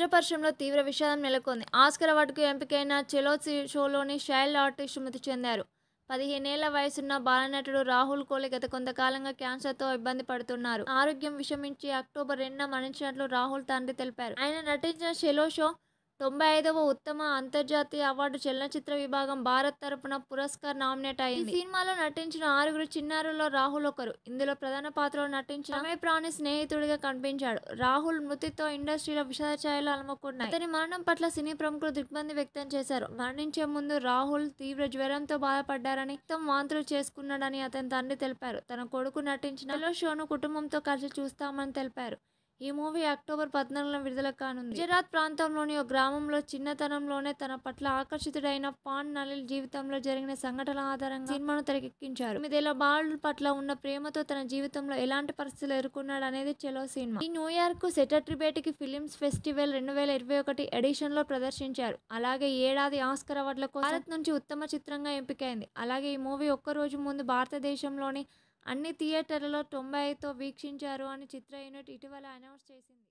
చిత్రపరిశ్రమలో తీవ్ర విషాదం నెలకొంది ఆస్కర్ అవార్డుకు ఎంపికైన చెలో షోలోని షైల్డ్ ఆర్టిస్ట్ మృతి చెందారు పదిహేనేళ్ల వయసున్న బాలనటుడు రాహుల్ కోహ్లీ గత కొంతకాలంగా క్యాన్సర్తో ఇబ్బంది పడుతున్నారు ఆరోగ్యం విషమించి అక్టోబర్ రెండున మరణించినట్లు రాహుల్ తండ్రి తెలిపారు ఆయన నటించిన షెలో షో తొంభై ఐదవ ఉత్తమ అంతర్జాతీయ అవార్డు చలనచిత్ర విభాగం భారత్ తరపున పురస్కార్ నామినేట్ అయింది ఈ సినిమాలో నటించిన ఆరుగురు చిన్నారుల్లో రాహుల్ ఒకరు ఇందులో ప్రధాన పాత్రలో నటించిన అమయ ప్రాణి స్నేహితుడిగా కనిపించాడు రాహుల్ మృతితో ఇండస్ట్రీలో విషాద ఛాయలు అలముకున్నాయి అతని మరణం పట్ల సినీ ప్రముఖులు దిగ్బంది వ్యక్తం చేశారు మరణించే ముందు రాహుల్ తీవ్ర జ్వరంతో బాధపడ్డారని మొత్తం వాంతులు చేసుకున్నాడని అతని తండ్రి తెలిపారు తన కొడుకు నటించిన షోను కుటుంబంతో కలిసి చూస్తామని తెలిపారు ఈ మూవీ అక్టోబర్ పద్నాలుగున విడుదల కానుంది గుజరాత్ ప్రాంతంలోని ఒక గ్రామంలో చిన్నతనంలోనే తన పట్ల ఆకర్షితుడైన పాన్ నలిల్ జీవితంలో జరిగిన సంఘటన ఆధారంగా సినిమాను తెరకెక్కించారు తొమ్మిదేళ్ల బాలు పట్ల ఉన్న ప్రేమతో తన జీవితంలో ఎలాంటి పరిస్థితులు ఎదుర్కొన్నాడు అనేది చలో సినిమా ఈ న్యూయార్క్ సెటట్రిబేటికి ఫిలిమ్స్ ఫెస్టివల్ రెండు వేల ఇరవై ఒకటి ఎడిషన్లో ప్రదర్శించారు అలాగే ఏడాది ఆస్కర్ అవార్డులకు భారత్ నుంచి ఉత్తమ చిత్రంగా ఎంపికైంది అలాగే ఈ మూవీ ఒక్కరోజు ముందు భారతదేశంలోని అన్ని థియేటర్లలో తొంభైతో వీక్షించారు అని చిత్ర యూనిట్ ఇటీవల అనౌన్స్ చేసింది